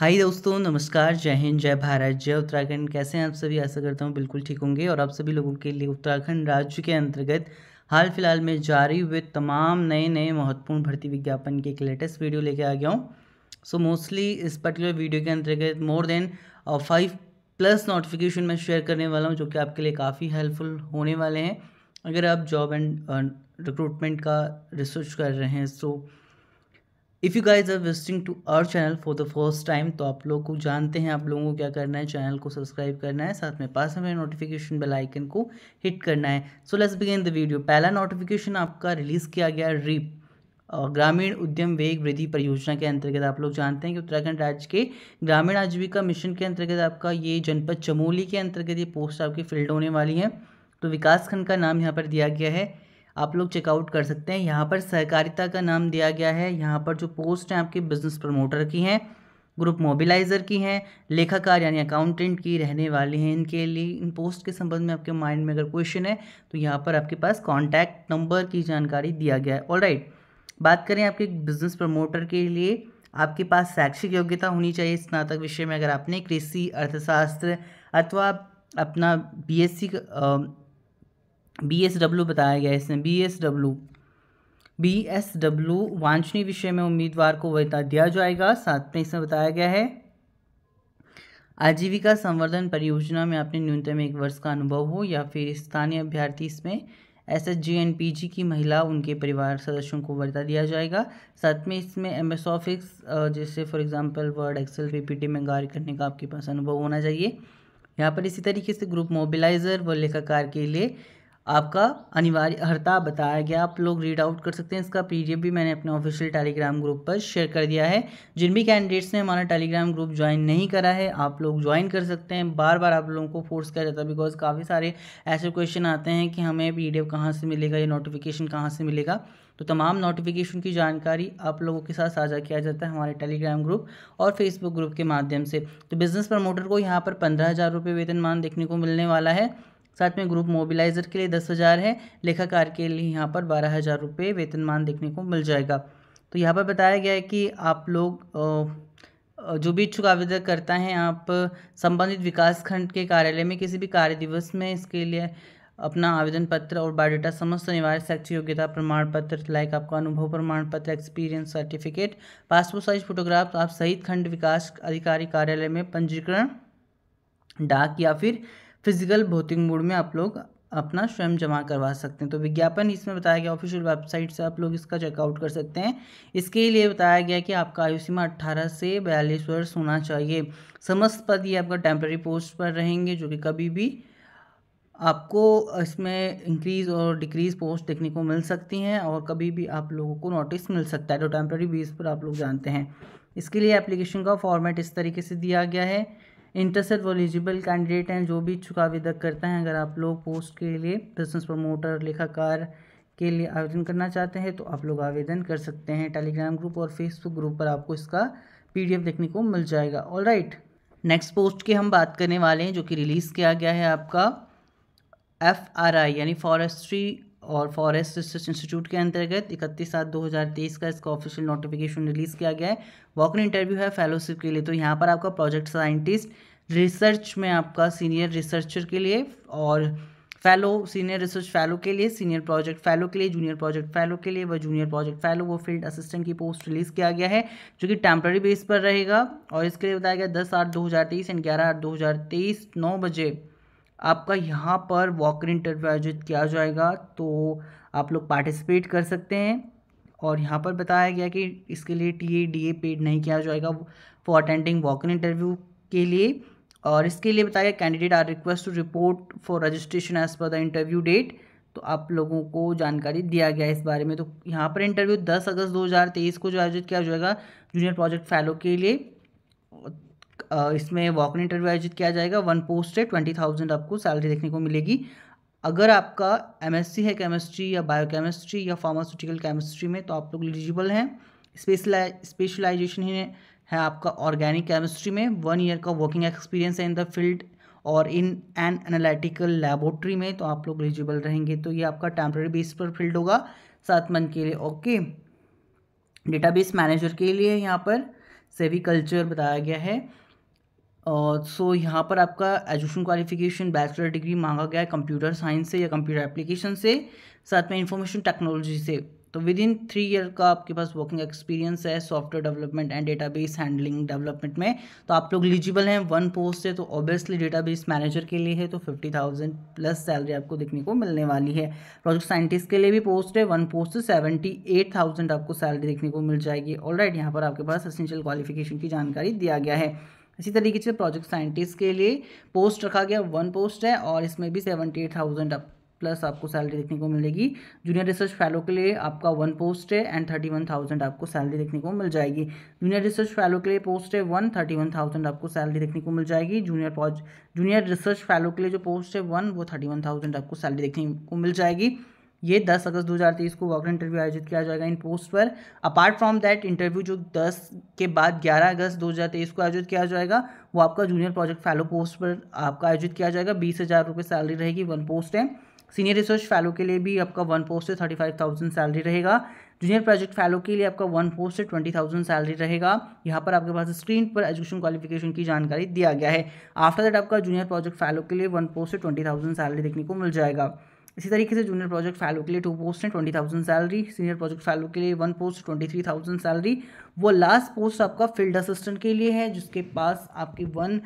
हाय दोस्तों नमस्कार जय हिंद जय भारत जय उत्तराखंड कैसे हैं आप सभी आशा करता हूँ बिल्कुल ठीक होंगे और आप सभी लोगों के लिए उत्तराखंड राज्य के अंतर्गत हाल फिलहाल में जारी हुए तमाम नए नए महत्वपूर्ण भर्ती विज्ञापन की एक लेटेस्ट वीडियो लेके आ गया हूँ सो मोस्टली इस पर्टिकुलर वीडियो के अंतर्गत more than five plus notification मैं शेयर करने वाला हूँ जो कि आपके लिए काफ़ी हेल्पफुल होने वाले हैं अगर आप जॉब एंड रिक्रूटमेंट का रिसर्च कर रहे हैं so so, if you guys are visiting to our channel for the first time तो आप लोग को जानते हैं आप लोगों को क्या करना है चैनल को सब्सक्राइब करना है साथ में पास में नोटिफिकेशन बेल आइकन को हिट करना है so let's begin the video पहला नोटिफिकेशन आपका रिलीज़ किया गया रीप ग्रामीण उद्यम वेग वृद्धि परियोजना के अंतर्गत आप लोग जानते हैं कि उत्तराखंड राज्य के ग्रामीण आजीविका मिशन के अंतर्गत आपका ये जनपद चमोली के अंतर्गत ये पोस्ट आपकी फिल्ड होने वाली है तो विकासखंड का नाम यहाँ पर दिया गया है आप लोग चेकआउट कर सकते हैं यहाँ पर सहकारिता का नाम दिया गया है यहाँ पर जो पोस्ट हैं आपके बिजनेस प्रमोटर की हैं ग्रुप मोबिलाइज़र की हैं लेखाकार यानी अकाउंटेंट की रहने वाली हैं इनके लिए इन पोस्ट के संबंध में आपके माइंड में अगर क्वेश्चन है तो यहाँ पर आपके पास कॉन्टैक्ट नंबर की जानकारी दिया गया है ऑल right, बात करें आपके बिजनेस प्रमोटर के लिए आपके पास शैक्षिक योग्यता होनी चाहिए स्नातक विषय में अगर आपने कृषि अर्थशास्त्र अथवा अपना बीएससी बी एस डब्ल्यू बताया गया इसमें B S W B S W वांछनीय विषय में उम्मीदवार को वैधता दिया जाएगा साथ में इसमें बताया गया है आजीविका संवर्धन परियोजना में आपने न्यूनतम एक वर्ष का अनुभव हो या फिर स्थानीय अभ्यर्थी इसमें S S G N P G की महिला उनके परिवार सदस्यों को वर्ता दिया जाएगा साथ में इसमें एम एस ऑफिक्स जैसे फॉर एग्जांपल वर्ड एक्सेल टी में कार्य करने का आपके पास अनुभव होना चाहिए यहाँ पर इसी तरीके से ग्रुप मोबिलाइजर व लेखाकार के लिए आपका अनिवार्य हरता बताया गया आप लोग रीड आउट कर सकते हैं इसका पीडीएफ भी मैंने अपने ऑफिशियल टेलीग्राम ग्रुप पर शेयर कर दिया है जिन भी कैंडिडेट्स ने हमारा टेलीग्राम ग्रुप ज्वाइन नहीं करा है आप लोग ज्वाइन कर सकते हैं बार बार आप लोगों को फोर्स किया जाता है बिकॉज काफ़ी सारे ऐसे क्वेश्चन आते हैं कि हमें पी डी कहाँ से मिलेगा या नोटिफिकेशन कहाँ से मिलेगा तो तमाम नोटिफिकेशन की जानकारी आप लोगों के साथ साझा किया जाता है हमारे टेलीग्राम ग्रुप और फेसबुक ग्रुप के माध्यम से तो बिज़नेस प्रमोटर को यहाँ पर पंद्रह हज़ार रुपये वेतनमान देखने को मिलने वाला है साथ में ग्रुप मोबिलाइजर के लिए दस हज़ार है लेखाकार के लिए यहाँ पर बारह हज़ार रुपये वेतनमान देखने को मिल जाएगा तो यहाँ पर बताया गया है कि आप लोग जो भी इच्छुक आवेदक करता है आप संबंधित विकास खंड के कार्यालय में किसी भी कार्य दिवस में इसके लिए अपना आवेदन पत्र और बायोडाटा समस्त अनिवार्य शैक्षिक योग्यता प्रमाण पत्र लाइक आपका अनुभव प्रमाण पत्र experience certificate passport size photograph आप सहित खंड विकास अधिकारी कार्यालय में पंजीकरण डाक या फिर फिजिकल भौतिक मूड में आप लोग अपना स्वयं जमा करवा सकते हैं तो विज्ञापन इसमें बताया गया ऑफिशियल वेबसाइट से आप लोग इसका चेकआउट कर सकते हैं इसके लिए बताया गया कि आपका आयु सीमा अट्ठारह से बयालीस वर्ष होना चाहिए समस्त पद ये आपका टेम्प्रेरी पोस्ट पर रहेंगे जो कि कभी भी आपको इसमें इंक्रीज और डिक्रीज पोस्ट देखने को मिल सकती हैं और कभी भी आप लोगों को नोटिस मिल सकता है तो टेम्प्रेरी बेस पर आप लोग जानते हैं इसके लिए एप्लीकेशन का फॉर्मेट इस तरीके से दिया गया है इंटरेस्टेड वो एलिजिबल कैंडिडेट हैं जो भी इच्छुक आवेदक करते हैं अगर आप लोग पोस्ट के लिए बिजनेस प्रमोटर लेखाकार के लिए आवेदन करना चाहते हैं तो आप लोग आवेदन कर सकते हैं टेलीग्राम ग्रुप और फेसबुक ग्रुप पर आपको इसका पीडीएफ देखने को मिल जाएगा ऑल राइट नेक्स्ट पोस्ट की हम बात करने वाले हैं जो कि रिलीज़ किया गया है आपका एफ आर आई यानी फॉरेस्ट्री और फॉरेस्ट रिसर्च इंस्टीट्यूट के अंतर्गत इकतीस सात दो हज़ार तेईस का इसका ऑफिशियल नोटिफिकेशन रिलीज़ किया गया है वॉकन इंटरव्यू है फेलोशिप के लिए तो यहाँ पर आपका प्रोजेक्ट साइंटिस्ट रिसर्च में आपका सीनियर रिसर्चर के लिए और फेलो सीनियर रिसर्च फेलो के लिए सीनियर प्रोजेक्ट फेलो के लिए जूनियर प्रोजेक्ट फेलो के लिए व जूनियर प्रोजेक्ट फेलो वो फील्ड असिस्टेंट की पोस्ट रिलीज़ किया गया है जो कि टेम्प्ररी बेस पर रहेगा और इसके लिए बताया गया दस आठ दो हज़ार तेईस एंड ग्यारह आठ दो हज़ार तेईस नौ बजे आपका यहाँ पर वॉकर इंटरव्यू आयोजित किया जाएगा तो आप लोग पार्टिसिपेट कर सकते हैं और यहाँ पर बताया गया कि इसके लिए T A D A paid नहीं किया जाएगा फॉर अटेंडिंग वॉकर इंटरव्यू के लिए और इसके लिए बताया गया candidate are request to report for registration as per the interview date तो आप लोगों को जानकारी दिया गया है इस बारे में तो यहाँ पर इंटरव्यू 10 अगस्त 2023 को जो आयोजित किया जाएगा जूनियर प्रोजेक्ट फैलो के लिए इसमें वॉक इंटरव्यू आयोजित किया जाएगा वन पोस्ट है ट्वेंटी थाउजेंड आपको सैलरी देखने को मिलेगी अगर आपका एमएससी है केमिस्ट्री या बायोकेमिस्ट्री या फार्मास्यूटिकल केमिस्ट्री में तो आप लोग एलिजिबल हैं स्पेशलाइ स्पेशलाइजेशन ही है आपका ऑर्गेनिक केमिस्ट्री में वन ईयर का वर्किंग एक्सपीरियंस है इन द फील्ड और इन एन एनालिटिकल लेबोरेटरी में तो आप लोग एलिजिबल रहेंगे तो ये आपका टेम्प्रेरी बेस पर फील्ड होगा सात मंथ के लिए ओके डेटाबेस मैनेजर के लिए यहाँ पर सेविकल्चर बताया गया है सो यहाँ पर आपका एजुकेशन क्वालिफिकेशन बैचलर डिग्री मांगा गया है कंप्यूटर साइंस से या कंप्यूटर एप्लीकेशन से साथ में इंफॉर्मेशन टेक्नोलॉजी से तो विद इन थ्री ईयर का आपके पास वर्किंग एक्सपीरियंस है software development and database handling development में तो आप लोग एलिजिबल हैं वन पोस्ट से तो ऑब्वियसली डेटाबेस मैनेजर के लिए है तो फिफ्टी थाउजेंड प्लस सैलरी आपको देखने को मिलने वाली है प्रोजेक्ट साइंटिस्ट के लिए भी पोस्ट है one post seventy eight thousand आपको सैलरी देखने को मिल जाएगी ऑल राइट यहाँ पर आपके पास असेंशियल क्वालिफिकेशन की जानकारी दिया गया है इसी तरीके से प्रोजेक्ट साइंटिस्ट के लिए पोस्ट रखा गया वन पोस्ट है और इसमें भी सेवेंटी एट थाउजेंड प्लस आपको सैलरी देखने को मिलेगी जूनियर रिसर्च फेलो के लिए आपका वन पोस्ट है एंड थर्टी वन थाउजेंड आपको सैलरी देखने को मिल जाएगी जूनियर रिसर्च फेलो के लिए पोस्ट है वन थर्टी वन थाउजेंड आपको सैलरी देखने को मिल जाएगी जूनियर जूनियर रिसर्च फेलो के लिए जो पोस्ट है वन वो थर्टी वन थाउजेंड आपको सैलरी देखने को मिल जाएगी ये 10 अगस्त 2023 को वॉकर इंटरव्यू आयोजित किया जाएगा इन पोस्ट पर अपार्ट फ्रॉम दैट इंटरव्यू जो 10 के बाद 11 अगस्त 2023 को आयोजित किया जाएगा वो आपका जूनियर प्रोजेक्ट फैलो पोस्ट पर आपका आयोजित किया जाएगा बीस हज़ार रुपये सैलरी रहेगी वन पोस्ट है सीनियर रिसर्च फैलो के लिए भी आपका वन पोस्ट है थर्टी फाइव थाउजेंड सैलरी रहेगा जूनियर प्रोजेक्ट फैलो के लिए आपका वन पोस्ट है ट्वेंटी थाउजेंड सैलरी रहेगा यहाँ पर आपके पास स्क्रीन पर एजुकेशन क्वालिफिकेशन की जानकारी दिया गया है आफ्टर दैट आपका जूनियर प्रोजेक्ट फैलो के लिए वन पोस्ट है ट्वेंटी थाउजेंड सैलरी देखने को मिल जाएगा इसी तरीके से जूनियर प्रोजेक्ट फैलो के लिए टू पोस्ट हैं twenty thousand salary senior project fellow के लिए one post twenty three thousand salary वो लास्ट पोस्ट आपका फील्ड असिस्टेंट के लिए है जिसके पास आपकी वन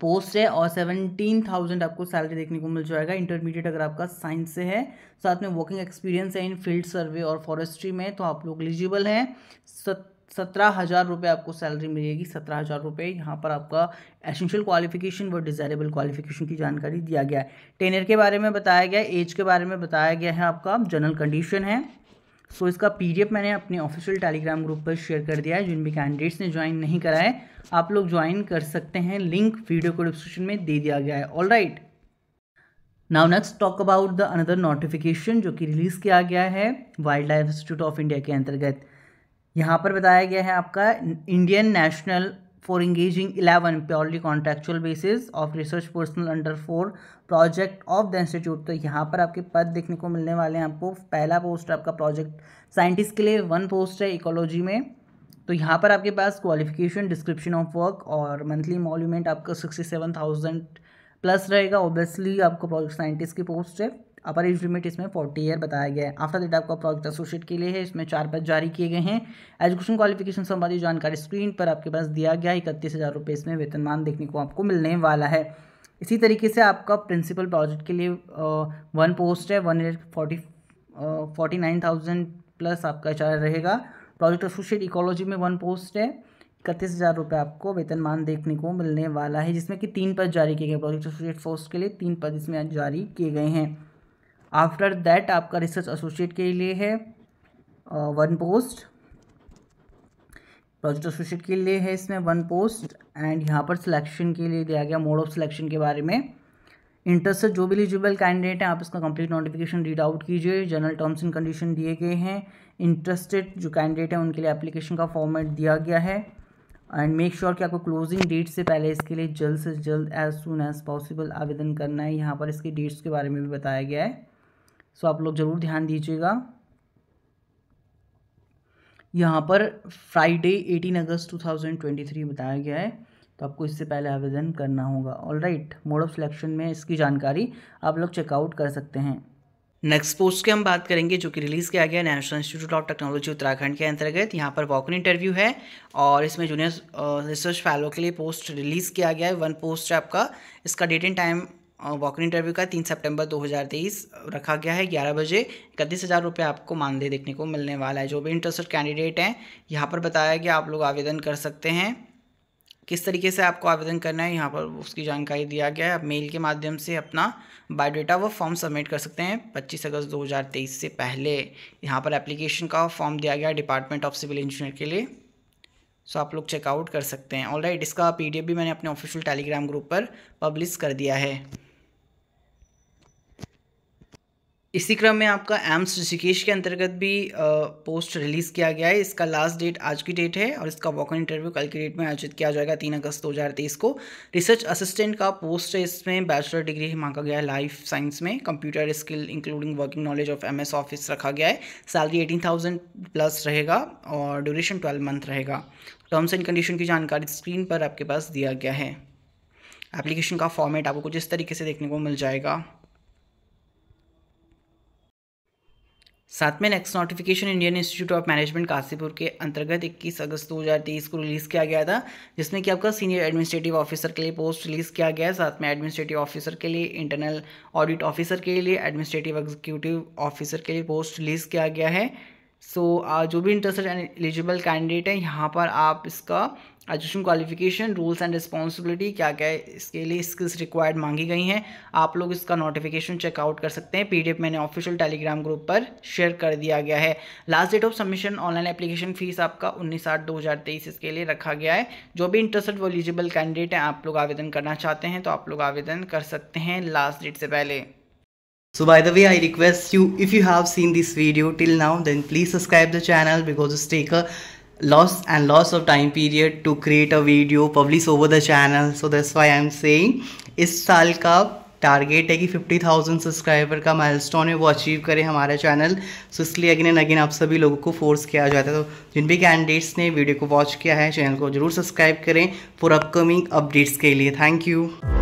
पोस्ट है और सेवनटीन थाउजेंड आपको सैलरी देखने को मिल जाएगा इंटरमीडिएट अगर आपका साइंस से है साथ में वर्किंग एक्सपीरियंस है इन फील्ड सर्वे और फॉरेस्ट्री में तो आप लोग एलिजिबल हैं सत सत्रह हज़ार रुपये आपको सैलरी मिलेगी सत्रह हज़ार रुपये यहाँ पर आपका एसेंशियल क्वालिफिकेशन व डिज़ायरेबल क्वालिफिकेशन की जानकारी दिया गया है टेनर के बारे में बताया गया एज के बारे में बताया गया है आपका जनरल कंडीशन है सो so, इसका पीडीएफ मैंने अपने ऑफिशियल टेलीग्राम ग्रुप पर शेयर कर दिया है जिन भी कैंडिडेट्स ने ज्वाइन नहीं करा है आप लोग ज्वाइन कर सकते हैं लिंक वीडियो को डिस्क्रिप्शन में दे दिया गया है all right now next talk about the another notification जो कि रिलीज़ किया गया है wildlife institute of India के अंतर्गत यहाँ पर बताया गया है आपका Indian national for engaging eleven purely contractual basis of research personnel under four project of the institute तो यहाँ पर आपके पद देखने को मिलने वाले हैं आपको पहला पोस्ट आपका प्रोजेक्ट साइंटिस्ट के लिए वन पोस्ट है इकोलॉजी में तो यहाँ पर आपके पास क्वालिफिकेशन डिस्क्रिप्शन ऑफ वर्क और मंथली मॉल्यूमेंट आपका सिक्सटी सेवन थाउजेंड प्लस रहेगा ओबियसली आपको प्रोजेक्ट साइंटिस्ट की पोस्ट है अपर एज लिमिट इसमें फोर्टी ईयर बताया गया है आफ्टर डेट आपका प्रोजेक्ट एसोसिएट के लिए है इसमें चार पद जारी किए गए हैं एजुकेशन क्वालिफिकेशन संबंधी जानकारी स्क्रीन पर आपके पास दिया गया है इकतीस हज़ार रुपये इसमें वेतनमान देखने को आपको मिलने वाला है इसी तरीके से आपका प्रिंसिपल प्रोजेक्ट के लिए वन पोस्ट है one forty forty nine thousand plus आपका चार्ज रहेगा प्रोजेक्ट एसोसिएट इकोलॉजी में वन पोस्ट है इकतीस हज़ार रुपये आपको वेतनमान देखने को मिलने वाला है जिसमें कि तीन पद जारी किए गए प्रोजेक्ट एसोसिएट फोर्स के लिए तीन पद इसमें जारी किए गए हैं आफ्टर दैट आपका रिसर्च एसोसिएट के लिए है वन पोस्ट प्रोजेक्ट एसोसिएट के लिए है इसमें वन पोस्ट एंड यहाँ पर सिलेक्शन के लिए दिया गया मोड ऑफ सिलेक्शन के बारे में इंटरेस्ट जो भी एलिजिबल कैंडिडेट हैं आप इसका कंप्लीट नोटिफिकेशन रीड आउट कीजिए जनरल टर्म्स एंड कंडीशन दिए गए हैं इंटरेस्टेड जो कैंडिडेट हैं उनके लिए एप्लीकेशन का फॉर्मेट दिया गया है एंड मेक श्योर कि आपको क्लोजिंग डेट से पहले इसके लिए जल्द से जल्द एज सुन एज पॉसिबल आवेदन करना है यहाँ पर इसके डेट्स के बारे में भी बताया गया है सो आप लोग ज़रूर ध्यान दीजिएगा यहाँ पर फ्राइडे 18 अगस्त 2023 बताया गया है तो आपको इससे पहले आवेदन करना होगा all right mode of selection में इसकी जानकारी आप लोग चेकआउट कर सकते हैं नेक्स्ट पोस्ट की हम बात करेंगे जो कि रिलीज़ किया गया National Institute of Technology Uttarakhand के अंतर्गत यहाँ पर वॉकन इंटरव्यू है और इसमें जूनियर रिसर्च फैलो के लिए पोस्ट रिलीज़ किया गया है वन पोस्ट है आपका इसका date and time walk in interview का तीन सितंबर 2023 रखा गया है ग्यारह बजे इकतीस हज़ार रुपये आपको मानदेय देखने को मिलने वाला है जो भी इंटरेस्टेड कैंडिडेट हैं यहाँ पर बताया गया आप लोग आवेदन कर सकते हैं किस तरीके से आपको आवेदन करना है यहाँ पर उसकी जानकारी दिया गया है आप मेल के माध्यम से अपना बायोडाटा व फॉर्म सबमिट कर सकते हैं 25 अगस्त 2023 से पहले यहाँ पर एप्लीकेशन का फॉर्म दिया गया है डिपार्टमेंट ऑफ सिविल इंजीनियर के लिए सो आप लोग चेकआउट कर सकते हैं ऑलराइट इसका पी भी मैंने अपने ऑफिशियल टेलीग्राम ग्रुप पर पब्लिश कर दिया है इसी क्रम में आपका एम्स ऋषिकेश के अंतर्गत भी पोस्ट रिलीज़ किया गया है इसका लास्ट डेट आज की डेट है और इसका वॉक इंटरव्यू कल की डेट में आयोजित किया जाएगा तीन अगस्त दो हज़ार तेईस को रिसर्च असिस्टेंट का पोस्ट है इसमें बैचलर डिग्री मांगा गया है लाइफ साइंस में computer skill including working knowledge of M S office रखा गया है सैलरी एटीन थाउजेंड प्लस रहेगा और ड्यूरेशन ट्वेल्व मंथ रहेगा टर्म्स एंड कंडीशन की जानकारी स्क्रीन पर आपके पास दिया गया है एप्लीकेशन का फॉर्मेट आपको कुछ इस तरीके से देखने को मिल जाएगा साथ में next notification Indian Institute of Management Kashipur के अंतर्गत 21 अगस्त 2023 को रिलीज़ किया गया था जिसमें कि आपका सीनियर एडमिनिस्ट्रेटिव ऑफिसर के लिए पोस्ट रिलीज़ किया गया है साथ में एडमिनिस्ट्रेटिव ऑफिसर के लिए इंटरनल ऑडिट ऑफिसर के लिए एडमिनिस्ट्रेटिव एग्जीक्यूटिव ऑफिसर के लिए पोस्ट रिलीज़ किया गया है सो so, जो भी इंटरेस्टेड एलिजिबल कैंडिडेट हैं यहाँ पर आप इसका education qualification rules and responsibility क्या क्या है इसके लिए स्किल्स रिक्वायर्ड मांगी गई हैं आप लोग इसका नोटिफिकेशन चेकआउट कर सकते हैं पीडीएफ मैंने ऑफिशियल टेलीग्राम ग्रुप पर शेयर कर दिया गया है last date of submission online application fees आपका उन्नीस आठ दो हज़ार तेईस इसके लिए रखा गया है जो भी इंटरेस्टेड एलिजिबल कैंडिडेट हैं आप लोग आवेदन करना चाहते हैं तो आप लोग आवेदन कर सकते हैं लास्ट डेट से पहले So by the way, I request you if you have seen this video till now, then please subscribe the channel because it's take a loss and loss of time period to create a video publish over the channel so that's why i'm saying इस साल का target है कि 50,000 subscriber का milestone है वो achieve करे हमारे चैनल सो इसलिए अगेन एंड अगेन आप सभी लोगों को फोर्स किया जाता है तो जिन भी कैंडिडेट्स ने वीडियो को वॉच किया है चैनल को जरूर सब्सक्राइब करें फॉर अपकमिंग अपडेट्स के लिए थैंक यू